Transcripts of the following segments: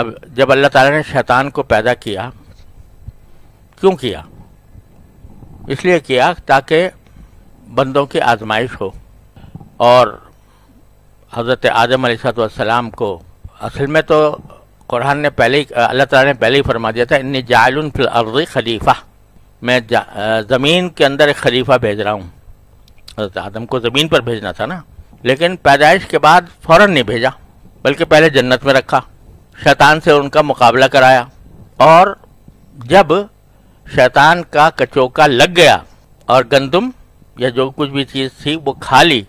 अब जब अल्लाह ताला ने शैतान को पैदा किया क्यों किया इसलिए किया ताकि बंदों की आजमाइश हो और हज़रत आदम सलाम को असल में तो कुरान ने पहले ही अल्लाह ताला ने पहले ही फरमा दिया था इन जालफी फिल खलीफ़ा मैं ज़मीन के अंदर एक खलीफा भेज रहा हूँ हज़रत आदम को ज़मीन पर भेजना था ना लेकिन पैदाइश के बाद फ़ौर नहीं भेजा बल्कि पहले जन्नत में रखा शैतान से उनका मुकाबला कराया और जब शैतान का कचोका लग गया और गंदुम या जो कुछ भी चीज़ थी वो खा ली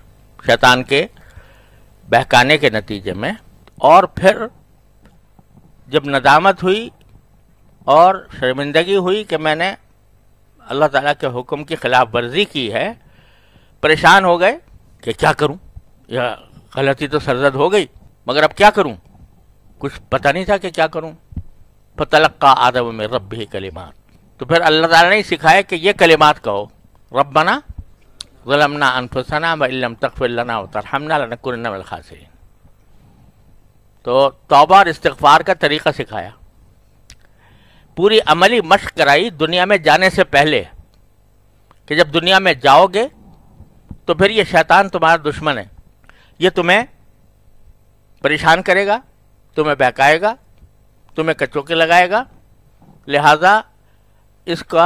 शैतान के बहकाने के नतीजे में और फिर जब नदामत हुई और शर्मिंदगी हुई कि मैंने अल्लाह ताला के हुक्म की खिलाफ वर्जी की है परेशान हो गए कि क्या करूं या गलती तो सरजद हो गई मगर अब क्या करूं कुछ पता नहीं था कि क्या करूं का आदम में रब ही कलिमात तो फिर अल्लाह ताला ने सिखाया कि ये कलिमात कहो रब बना गलमना अनफसना वम तकफ़िलना तरहमना लनकुरन तो तौबा और इस्तफार का तरीका सिखाया पूरी अमली मश्क कराई दुनिया में जाने से पहले कि जब दुनिया में जाओगे तो फिर ये शैतान तुम्हारा दुश्मन है ये तुम्हें परेशान करेगा तुम्हें बहकाएगा तुम्हें कचोके लगाएगा लिहाजा इसका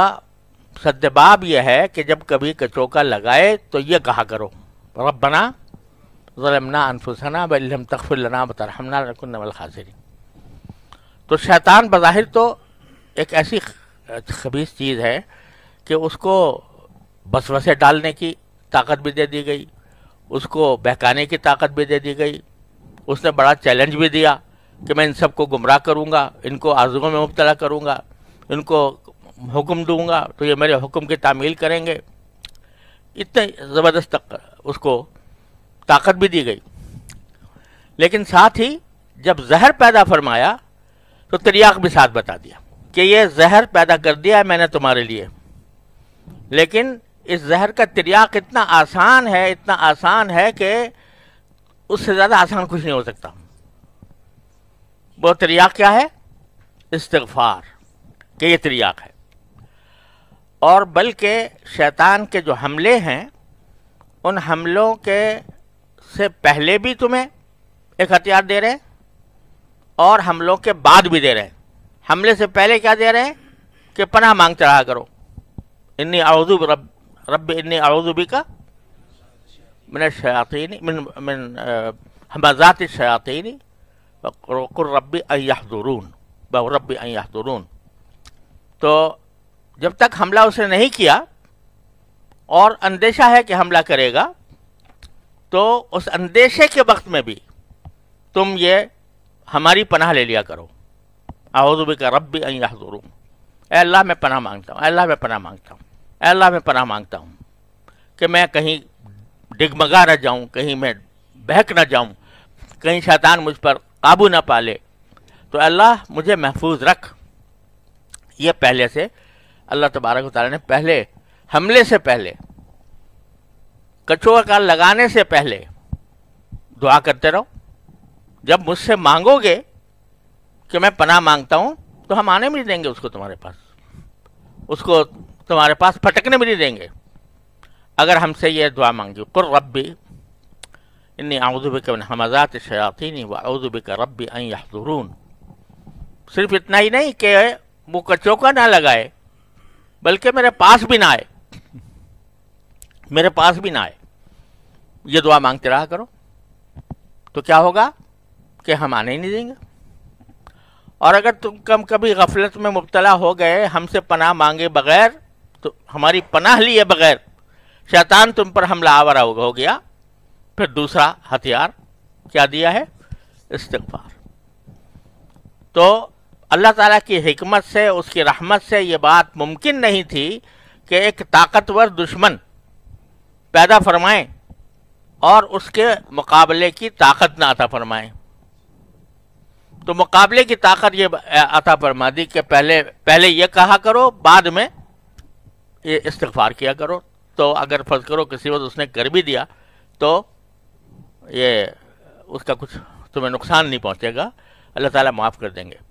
सद्यबाब यह है कि जब कभी कचोका लगाए तो यह कहा करो रबना ज़लमना अनफुसना बलम तखफुल्लना बतरहमना रकुन्नवल तो शैतान बज़ाहिर तो एक ऐसी खबीस चीज़ है कि उसको बसवसे डालने की ताकत भी दे दी गई उसको बहकाने की ताकत भी दे दी गई उसने बड़ा चैलेंज भी दिया कि मैं इन सबको गुमराह करूँगा इनको आजुओं में मुबतला करूँगा इनको हुक्म दूँगा तो ये मेरे हुक्म की तामील करेंगे इतने ज़बरदस्त उसको ताकत भी दी गई लेकिन साथ ही जब जहर पैदा फरमाया तो तरियाक भी साथ बता दिया कि ये जहर पैदा कर दिया है मैंने तुम्हारे लिए लेकिन इस जहर का तरियाक इतना आसान है इतना आसान है कि उससे ज़्यादा आसान कुछ नहीं हो सकता वो त्रियाक क्या है इस्तफार के ये त्रियाक है और बल्कि शैतान के जो हमले हैं उन हमलों के से पहले भी तुम्हें एक हथियार दे रहे हैं और हमलों के बाद भी दे रहे हैं हमले से पहले क्या दे रहे हैं कि पनाह मांग चढ़ा करो इन्नी आउजू रब रब इन्नी आउजूबी का मैंने शयातीनी मिन मिन हमजात शयातीनी रब्बी अहदरून रब्बी अयाहदरून तो जब तक हमला उसने नहीं किया और अंदेशा है कि हमला करेगा तो उस अंदेशे के वक्त में भी तुम ये हमारी पनाह ले लिया करो आउदुब का रब्बी अयाहदरून अल्लाह में पनाह मांगता हूँ अल्लाह में पनाह मांगता हूँ अल्लाह मैं पनाह मांगता हूँ कि मैं कहीं डिगमगा ना जाऊँ कहीं मैं बहक ना जाऊँ कहीं शैतान मुझ पर काबू ना पा ले तो अल्लाह मुझे महफूज रख यह पहले से अल्लाह तबारक ने पहले हमले से पहले कछुआ का लगाने से पहले दुआ करते रहो जब मुझसे मांगोगे कि मैं पना मांगता हूँ तो हम आने भी नहीं देंगे उसको तुम्हारे पास उसको तुम्हारे पास फटकने भी नहीं देंगे अगर हमसे ये दुआ मांगी कुर भी इन्नी आउज़बिकन हमजात शयातीनी व आउज़बिक रब अन यहजरून सिर्फ इतना ही नहीं कि वो कचौका ना लगाए बल्कि मेरे पास भी ना आए मेरे पास भी ना आए ये दुआ मांगते रहा करो तो क्या होगा कि हम आने ही नहीं देंगे और अगर तुम कम कभी गफलत में मुबतला हो गए हमसे पनाह मांगे बगैर तो हमारी पनाह लिए बगैर शैतान तुम पर हमला आवारा हो गया फिर दूसरा हथियार क्या दिया है इस्तफार तो अल्लाह ताला की हमत से उसकी रहमत से ये बात मुमकिन नहीं थी कि एक ताकतवर दुश्मन पैदा फरमाएं और उसके मुकाबले की ताकत ना अता फरमाएं तो मुकाबले की ताकत ये अता फरमा दी कि पहले पहले ये कहा करो बाद में ये इस्तफार किया करो तो अगर फर्ज करो किसी वक्त उसने कर भी दिया तो ये उसका कुछ तुम्हें नुकसान नहीं पहुंचेगा अल्लाह ताला माफ़ कर देंगे